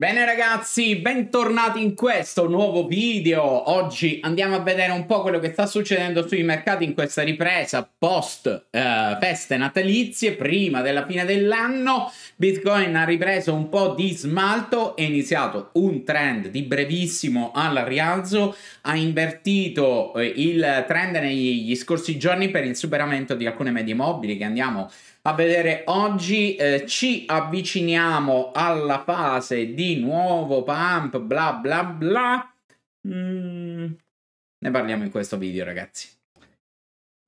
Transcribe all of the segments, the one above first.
Bene ragazzi, bentornati in questo nuovo video. Oggi andiamo a vedere un po' quello che sta succedendo sui mercati in questa ripresa post eh, feste natalizie, prima della fine dell'anno. Bitcoin ha ripreso un po' di smalto, è iniziato un trend di brevissimo al rialzo, ha invertito eh, il trend negli scorsi giorni per il superamento di alcune medie mobili che andiamo a a vedere oggi eh, ci avviciniamo alla fase di nuovo pump bla bla bla mm, ne parliamo in questo video ragazzi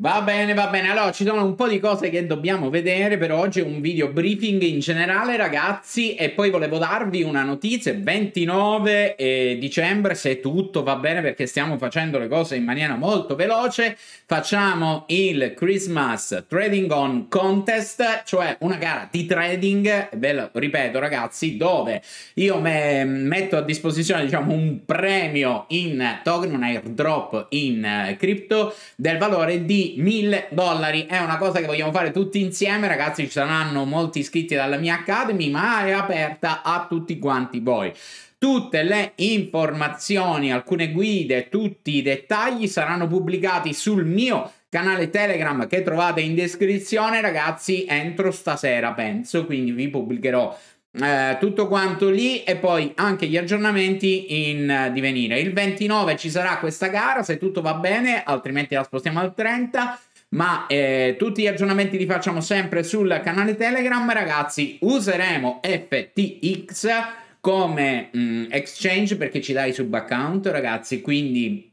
Va bene, va bene. Allora, ci sono un po' di cose che dobbiamo vedere per oggi, un video briefing in generale, ragazzi, e poi volevo darvi una notizia, 29 eh, dicembre, se tutto va bene, perché stiamo facendo le cose in maniera molto veloce, facciamo il Christmas Trading On Contest, cioè una gara di trading, ve lo ripeto, ragazzi, dove io me metto a disposizione, diciamo, un premio in token, un airdrop in eh, crypto, del valore di 1000 dollari. È una cosa che vogliamo fare tutti insieme, ragazzi. Ci saranno molti iscritti dalla mia Academy, ma è aperta a tutti quanti voi. Tutte le informazioni, alcune guide, tutti i dettagli saranno pubblicati sul mio canale Telegram che trovate in descrizione, ragazzi, entro stasera, penso. Quindi vi pubblicherò eh, tutto quanto lì e poi anche gli aggiornamenti in uh, divenire. Il 29 ci sarà questa gara se tutto va bene, altrimenti la spostiamo al 30. Ma eh, tutti gli aggiornamenti li facciamo sempre sul canale Telegram, ragazzi. Useremo FTX come mh, mm, exchange perché ci dà i sub account, ragazzi. Quindi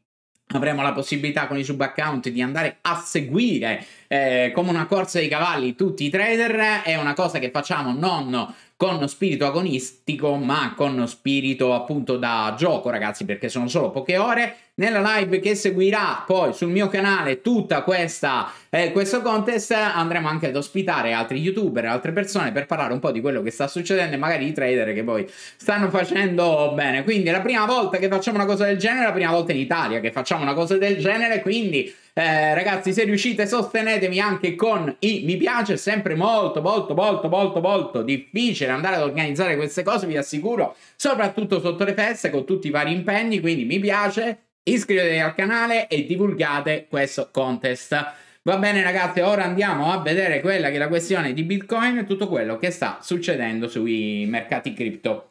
avremo la possibilità con i sub account di andare a seguire eh, come una corsa dei cavalli tutti i trader, è una cosa che facciamo non con spirito agonistico ma con spirito appunto da gioco ragazzi perché sono solo poche ore nella live che seguirà poi sul mio canale tutta questa eh, questo contest andremo anche ad ospitare altri youtuber altre persone per parlare un po' di quello che sta succedendo e magari i trader che poi stanno facendo bene quindi è la prima volta che facciamo una cosa del genere la prima volta in Italia che facciamo una cosa del genere quindi eh, ragazzi, se riuscite, sostenetemi anche con i mi piace. È sempre molto, molto, molto, molto, molto difficile andare ad organizzare queste cose, vi assicuro, soprattutto sotto le feste con tutti i vari impegni. Quindi mi piace, iscrivetevi al canale e divulgate questo contest. Va bene ragazzi, ora andiamo a vedere quella che è la questione di Bitcoin e tutto quello che sta succedendo sui mercati cripto.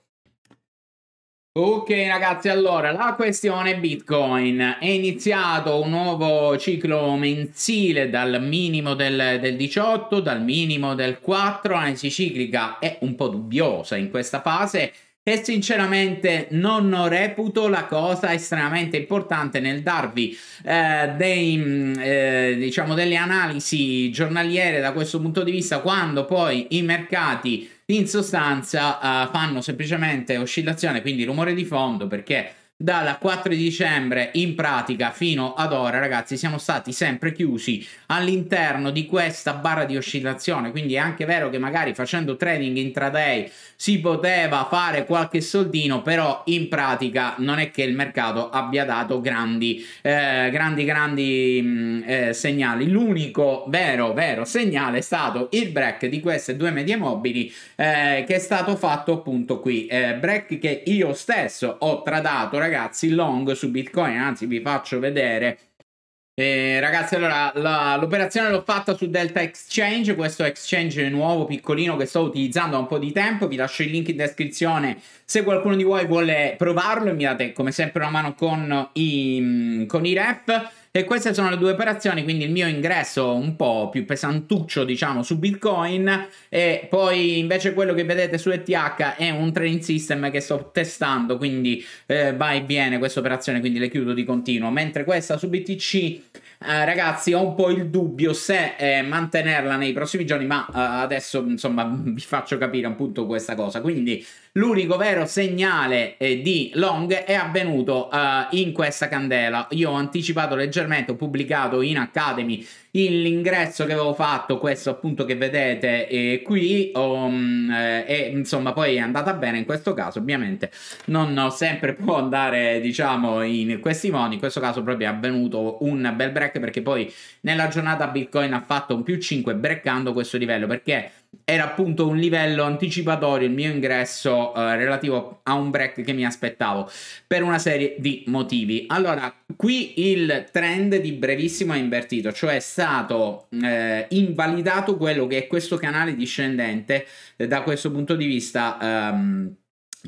Ok ragazzi, allora la questione Bitcoin. È iniziato un nuovo ciclo mensile dal minimo del, del 18, dal minimo del 4, l'analisi ciclica è un po' dubbiosa in questa fase e sinceramente non reputo la cosa estremamente importante nel darvi eh, dei, mm, eh, diciamo delle analisi giornaliere da questo punto di vista quando poi i mercati in sostanza uh, fanno semplicemente oscillazione, quindi rumore di fondo perché dalla 4 dicembre in pratica fino ad ora ragazzi siamo stati sempre chiusi all'interno di questa barra di oscillazione quindi è anche vero che magari facendo trading intraday si poteva fare qualche soldino però in pratica non è che il mercato abbia dato grandi eh, grandi grandi mh, mm, eh, segnali l'unico vero vero segnale è stato il break di queste due medie mobili eh, che è stato fatto appunto qui eh, break che io stesso ho tradato ragazzi ragazzi long su Bitcoin, anzi vi faccio vedere. Eh, ragazzi, allora la, l'operazione l'ho fatta su Delta Exchange, questo exchange nuovo piccolino che sto utilizzando da un po' di tempo, vi lascio il link in descrizione se qualcuno di voi vuole provarlo e mi date come sempre una mano con i, mm, con i ref. E queste sono le due operazioni, quindi il mio ingresso un po' più pesantuccio, diciamo, su Bitcoin e poi invece quello che vedete su ETH è un trading system che sto testando, quindi eh, va e viene questa operazione, quindi le chiudo di continuo, mentre questa su BTC eh, ragazzi, ho un po' il dubbio se eh, mantenerla nei prossimi giorni, ma eh, adesso insomma vi faccio capire appunto questa cosa. Quindi L'unico vero segnale eh, di Long è avvenuto eh, in questa candela. Io ho anticipato leggermente, ho pubblicato in Academy l'ingresso che avevo fatto, questo appunto che vedete eh, qui, um, e insomma poi è andata bene in questo caso, ovviamente non sempre può andare diciamo in questi modi, in questo caso proprio è avvenuto un bel break perché poi nella giornata Bitcoin ha fatto un più 5 breakando questo livello perché era appunto un livello anticipatorio il mio ingresso eh, relativo a un break che mi aspettavo per una serie di motivi. Allora, qui il trend di brevissimo è invertito, cioè è stato eh, invalidato quello che è questo canale discendente eh, da questo punto di vista. Ehm,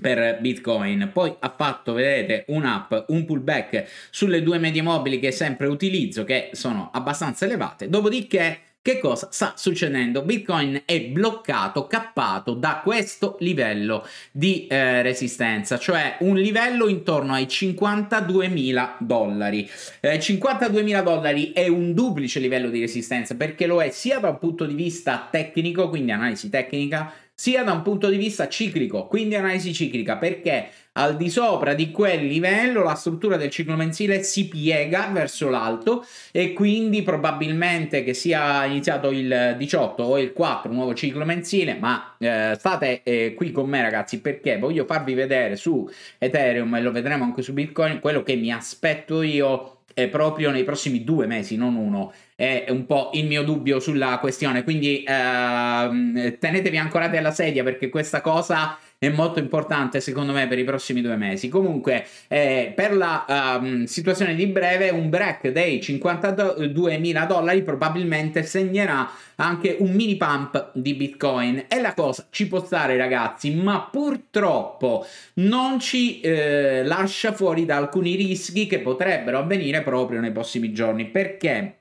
per Bitcoin. Poi ha fatto, vedete, un'app, un pullback sulle due medie mobili che sempre utilizzo, che sono abbastanza elevate. Dopodiché che cosa sta succedendo? Bitcoin è bloccato, cappato da questo livello di eh, resistenza, cioè un livello intorno ai 52.000 dollari. Eh, 52.000 dollari è un duplice livello di resistenza perché lo è sia dal punto di vista tecnico, quindi analisi tecnica, sia da un punto di vista ciclico, quindi analisi ciclica, perché al di sopra di quel livello la struttura del ciclo mensile si piega verso l'alto e quindi probabilmente che sia iniziato il 18 o il 4 nuovo ciclo mensile ma eh, state eh, qui con me ragazzi perché voglio farvi vedere su Ethereum e lo vedremo anche su Bitcoin quello che mi aspetto io proprio nei prossimi due mesi, non uno. È un po' il mio dubbio sulla questione. Quindi ehm, tenetevi ancora della sedia perché questa cosa è molto importante secondo me per i prossimi due mesi. Comunque, eh, per la um, situazione di breve, un break dei 52.000 dollari probabilmente segnerà anche un mini pump di Bitcoin. E la cosa ci può stare, ragazzi, ma purtroppo non ci eh, lascia fuori da alcuni rischi che potrebbero avvenire proprio nei prossimi giorni. Perché?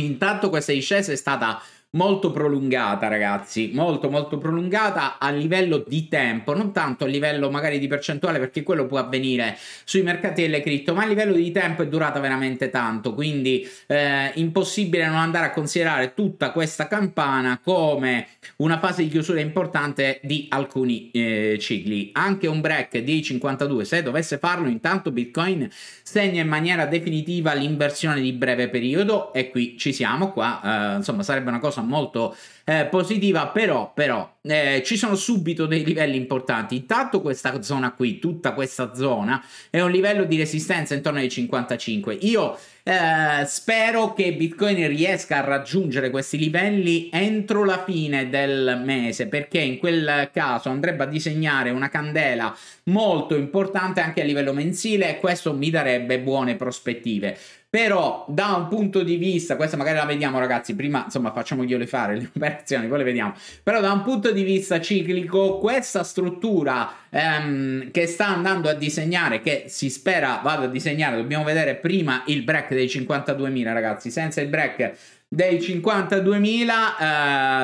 Intanto questa discesa è stata molto prolungata, ragazzi, molto molto prolungata a livello di tempo, non tanto a livello magari di percentuale perché quello può avvenire sui mercati delle cripto, ma a livello di tempo è durata veramente tanto, quindi eh, impossibile non andare a considerare tutta questa campana come una fase di chiusura importante di alcuni eh, cicli. Anche un break di 52, se dovesse farlo, intanto Bitcoin segna in maniera definitiva l'inversione di breve periodo e qui ci siamo qua, eh, insomma, sarebbe una cosa cosa molto eh, positiva, però, però eh, ci sono subito dei livelli importanti. Intanto questa zona qui, tutta questa zona, è un livello di resistenza intorno ai 55. Io eh, spero che Bitcoin riesca a raggiungere questi livelli entro la fine del mese, perché in quel caso andrebbe a disegnare una candela molto importante anche a livello mensile e questo mi darebbe buone prospettive. Però da un punto di vista, questa magari la vediamo ragazzi, prima insomma facciamogliele fare le operazioni, poi le vediamo. Però da un punto di vista ciclico, questa struttura ehm, che sta andando a disegnare, che si spera vada a disegnare, dobbiamo vedere prima il break dei 52.000 ragazzi, senza il break dei 52.000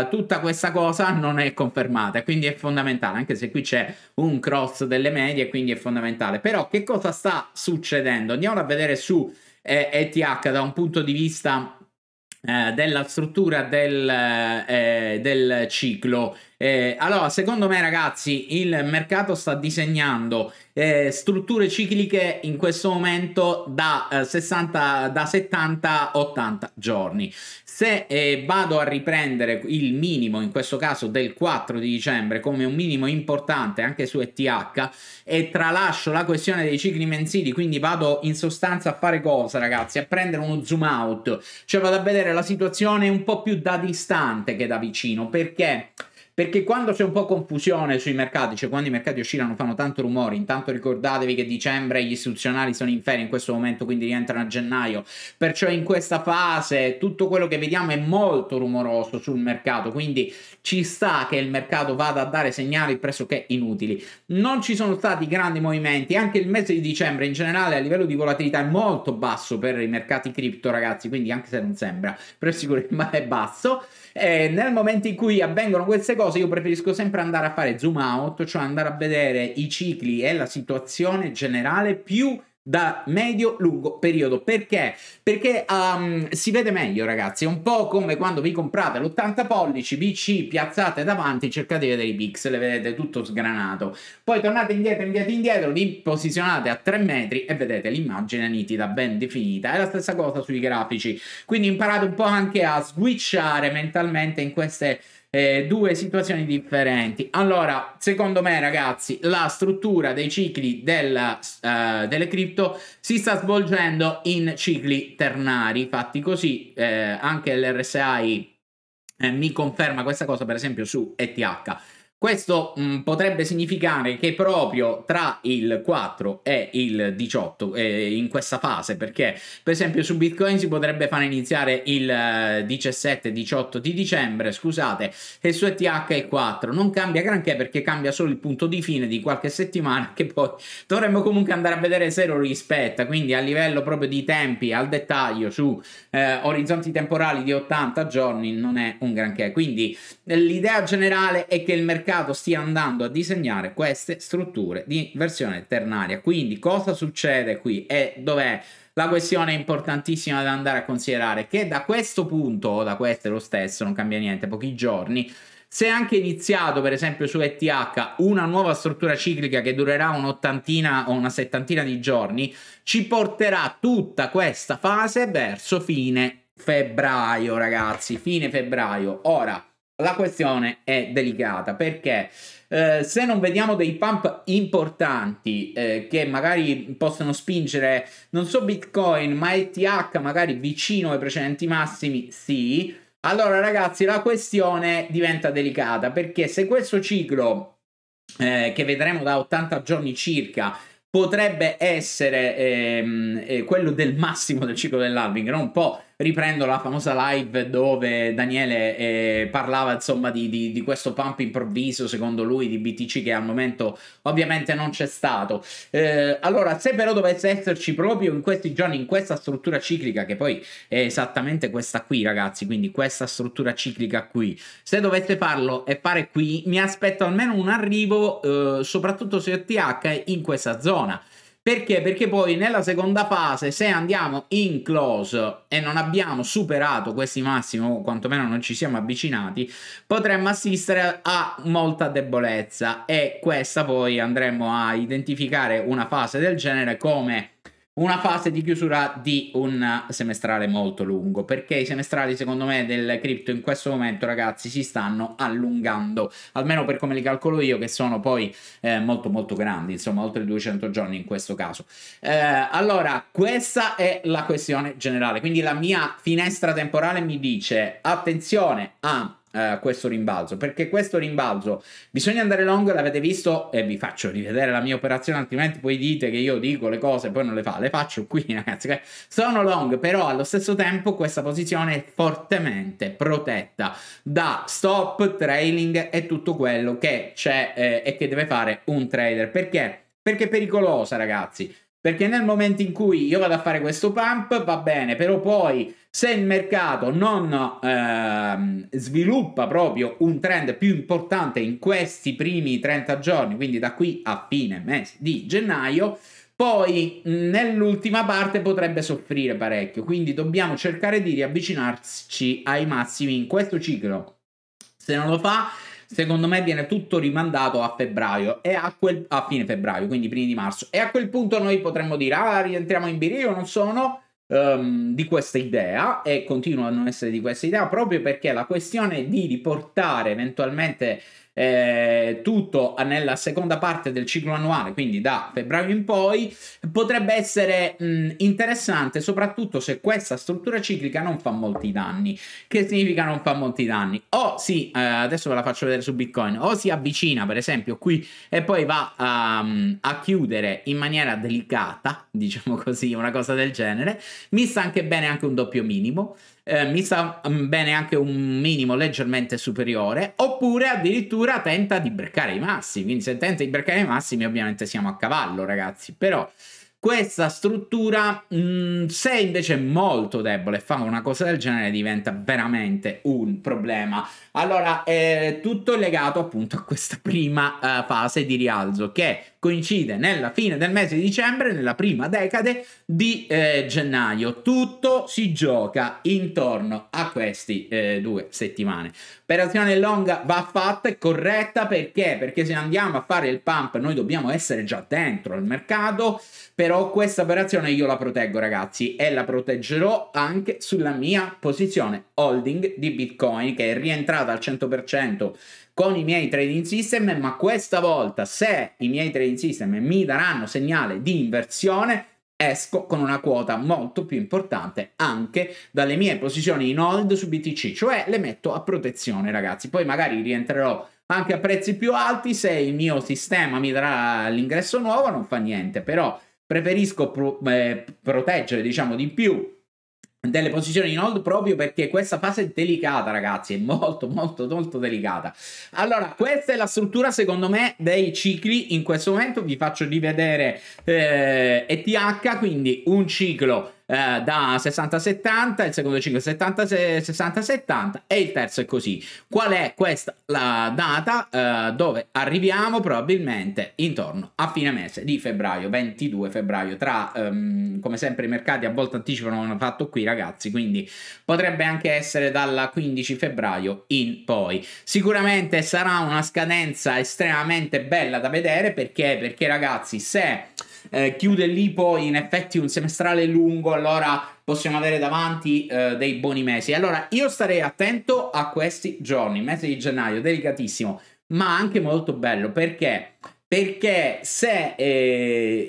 eh, tutta questa cosa non è confermata quindi è fondamentale anche se qui c'è un cross delle medie quindi è fondamentale però che cosa sta succedendo andiamo a vedere su eh, ETH da un punto di vista eh, della struttura del, eh, eh, del ciclo eh, allora, secondo me, ragazzi, il mercato sta disegnando eh, strutture cicliche in questo momento da, eh, da 70 80 giorni. Se eh, vado a riprendere il minimo, in questo caso del 4 di dicembre, come un minimo importante anche su ETH e tralascio la questione dei cicli mensili, quindi vado in sostanza a fare cosa, ragazzi? A prendere uno zoom out, cioè vado a vedere la situazione un po' più da distante che da vicino, perché perché quando c'è un po' confusione sui mercati, cioè quando i mercati oscillano fanno tanto rumore, intanto ricordatevi che dicembre gli istituzionali sono in ferie in questo momento, quindi rientrano a gennaio, perciò in questa fase tutto quello che vediamo è molto rumoroso sul mercato, quindi ci sta che il mercato vada a dare segnali pressoché inutili. Non ci sono stati grandi movimenti, anche il mese di dicembre in generale a livello di volatilità è molto basso per i mercati cripto ragazzi, quindi anche se non sembra, per sicuro è basso. E nel momento in cui avvengono queste cose cose io preferisco sempre andare a fare zoom out, cioè andare a vedere i cicli e la situazione generale più da medio-lungo periodo. Perché? Perché um, si vede meglio, ragazzi. È un po' come quando vi comprate l'80 pollici BC, piazzate davanti, cercate di vedere i pixel, vedete tutto sgranato. Poi tornate indietro, indietro, indietro, vi posizionate a 3 metri e vedete l'immagine nitida, ben definita. È la stessa cosa sui grafici. Quindi imparate un po' anche a switchare mentalmente in queste eh, due situazioni differenti. Allora, secondo me, ragazzi, la struttura dei cicli della, eh, delle cripto si sta svolgendo in cicli ternari. Fatti così, eh, anche l'RSI eh, mi conferma questa cosa, per esempio, su ETH. Questo mh, mm, potrebbe significare che proprio tra il 4 e il 18 eh, in questa fase, perché per esempio su Bitcoin si potrebbe fare iniziare il 17-18 eh, di dicembre, scusate, e su ETH il 4. Non cambia granché perché cambia solo il punto di fine di qualche settimana che poi dovremmo comunque andare a vedere se lo rispetta, quindi a livello proprio di tempi, al dettaglio su eh, orizzonti temporali di 80 giorni non è un granché. Quindi l'idea generale è che il mercato mercato stia andando a disegnare queste strutture di versione ternaria. Quindi cosa succede qui e dov'è? La questione importantissima da andare a considerare che da questo punto, da questo è lo stesso, non cambia niente, pochi giorni, se è anche iniziato, per esempio, su ETH una nuova struttura ciclica che durerà un'ottantina o una settantina di giorni, ci porterà tutta questa fase verso fine febbraio, ragazzi. Fine febbraio. Ora, la questione è delicata perché eh, se non vediamo dei pump importanti eh, che magari possono spingere non so Bitcoin ma ETH magari vicino ai precedenti massimi, sì, allora ragazzi la questione diventa delicata perché se questo ciclo eh, che vedremo da 80 giorni circa potrebbe essere ehm, eh, quello del massimo del ciclo dell'halving, non un po' riprendo la famosa live dove Daniele eh, parlava insomma di, di, di, questo pump improvviso secondo lui di BTC che al momento ovviamente non c'è stato. Eh, allora se però dovesse esserci proprio in questi giorni in questa struttura ciclica che poi è esattamente questa qui ragazzi, quindi questa struttura ciclica qui, se dovesse farlo e fare qui mi aspetto almeno un arrivo eh, soprattutto su ETH in questa zona. Perché? Perché poi nella seconda fase, se andiamo in close e non abbiamo superato questi massimi, o quantomeno non ci siamo avvicinati, potremmo assistere a molta debolezza e questa poi andremo a identificare una fase del genere come una fase di chiusura di un semestrale molto lungo perché i semestrali secondo me del cripto in questo momento ragazzi si stanno allungando almeno per come li calcolo io che sono poi eh, molto molto grandi insomma oltre 200 giorni in questo caso eh, allora questa è la questione generale quindi la mia finestra temporale mi dice attenzione a eh, questo rimbalzo perché questo rimbalzo bisogna andare long l'avete visto e vi faccio rivedere la mia operazione altrimenti poi dite che io dico le cose e poi non le fa le faccio qui ragazzi sono long però allo stesso tempo questa posizione è fortemente protetta da stop trailing e tutto quello che c'è eh, e che deve fare un trader perché perché è pericolosa ragazzi perché nel momento in cui io vado a fare questo pump va bene, però poi se il mercato non ehm, sviluppa proprio un trend più importante in questi primi 30 giorni, quindi da qui a fine mese di gennaio, poi nell'ultima parte potrebbe soffrire parecchio, quindi dobbiamo cercare di riavvicinarci ai massimi in questo ciclo. Se non lo fa, secondo me viene tutto rimandato a febbraio e a, quel, a fine febbraio, quindi primi di marzo. E a quel punto noi potremmo dire, ah, rientriamo in birio, non sono um, ehm, di questa idea e continuo a non essere di questa idea proprio perché la questione di riportare eventualmente eh, tutto nella seconda parte del ciclo annuale, quindi da febbraio in poi, potrebbe essere mh, interessante soprattutto se questa struttura ciclica non fa molti danni. Che significa non fa molti danni? O si, eh, adesso ve la faccio vedere su Bitcoin, o si avvicina per esempio qui e poi va um, a chiudere in maniera delicata, diciamo così, una cosa del genere, mi sta anche bene anche un doppio minimo eh, mi sta mm, bene anche un minimo leggermente superiore, oppure addirittura tenta di breccare i massimi. Quindi se tenta di breccare i massimi ovviamente siamo a cavallo ragazzi, però... Questa struttura mh, mm, se invece è molto debole fa una cosa del genere diventa veramente un problema. Allora eh, è tutto legato appunto a questa prima uh, fase di rialzo che coincide nella fine del mese di dicembre, nella prima decade di eh, gennaio. Tutto si gioca intorno a queste eh, due settimane. Operazione long va fatta e corretta perché? Perché se andiamo a fare il pump noi dobbiamo essere già dentro al mercato, però però questa operazione io la proteggo ragazzi e la proteggerò anche sulla mia posizione holding di Bitcoin che è rientrata al 100% con i miei trading system, ma questa volta se i miei trading system mi daranno segnale di inversione, esco con una quota molto più importante anche dalle mie posizioni in hold su BTC, cioè le metto a protezione ragazzi, poi magari rientrerò anche a prezzi più alti se il mio sistema mi darà l'ingresso nuovo non fa niente, però preferisco pro- eh, proteggere diciamo di più delle posizioni in hold proprio perché questa fase è delicata ragazzi è molto molto molto delicata allora questa è la struttura secondo me dei cicli in questo momento vi faccio rivedere eh, ETH quindi un ciclo eh, da 60-70, il secondo ciclo 60-70 e il terzo è così. Qual è questa la data eh, dove arriviamo probabilmente intorno a fine mese di febbraio, 22 febbraio, tra ehm, come sempre i mercati a volte anticipano hanno fatto qui ragazzi, quindi potrebbe anche essere dal 15 febbraio in poi. Sicuramente sarà una scadenza estremamente bella da vedere perché perché ragazzi se eh, chiude lì poi in effetti un semestrale lungo, allora possiamo avere davanti eh, dei buoni mesi. Allora io starei attento a questi giorni, mese di gennaio, delicatissimo, ma anche molto bello perché perché se eh,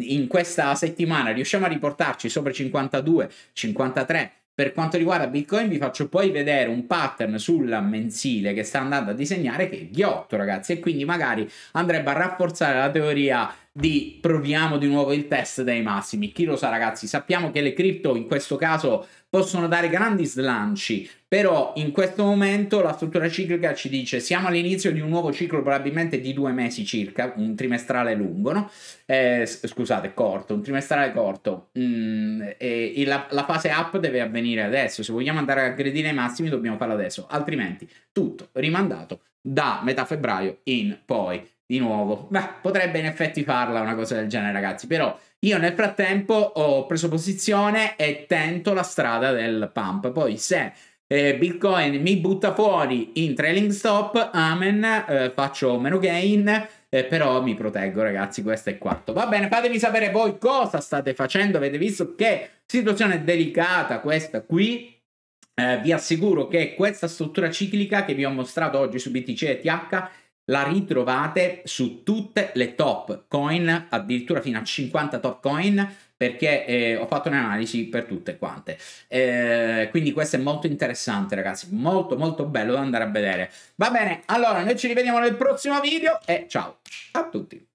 in questa settimana riusciamo a riportarci sopra 52, 53 per quanto riguarda Bitcoin vi faccio poi vedere un pattern sulla mensile che sta andando a disegnare che è ghiotto ragazzi e quindi magari andrebbe a rafforzare la teoria di proviamo di nuovo il test dei massimi. Chi lo sa, ragazzi, sappiamo che le cripto in questo caso possono dare grandi slanci, però in questo momento la struttura ciclica ci dice siamo all'inizio di un nuovo ciclo probabilmente di due mesi circa, un trimestrale lungo, no? Eh, scusate, corto, un trimestrale corto. Mm, e, la, la, fase up deve avvenire adesso, se vogliamo andare a aggredire i massimi dobbiamo farlo adesso, altrimenti tutto rimandato da metà febbraio in poi di nuovo. Beh, potrebbe in effetti farla una cosa del genere, ragazzi. Però io nel frattempo ho preso posizione e tento la strada del pump. Poi se eh, Bitcoin mi butta fuori in trailing stop, amen, eh, faccio meno gain. Eh, però mi proteggo ragazzi, questo è quanto. Va bene, fatemi sapere voi cosa state facendo, avete visto che situazione delicata questa qui, eh, vi assicuro che questa struttura ciclica che vi ho mostrato oggi su BTC e TH la ritrovate su tutte le top coin, addirittura fino a 50 top coin perché eh, ho fatto un'analisi per tutte quante. Eh, quindi questo è molto interessante ragazzi, molto molto bello da andare a vedere. Va bene, allora noi ci rivediamo nel prossimo video e ciao a tutti.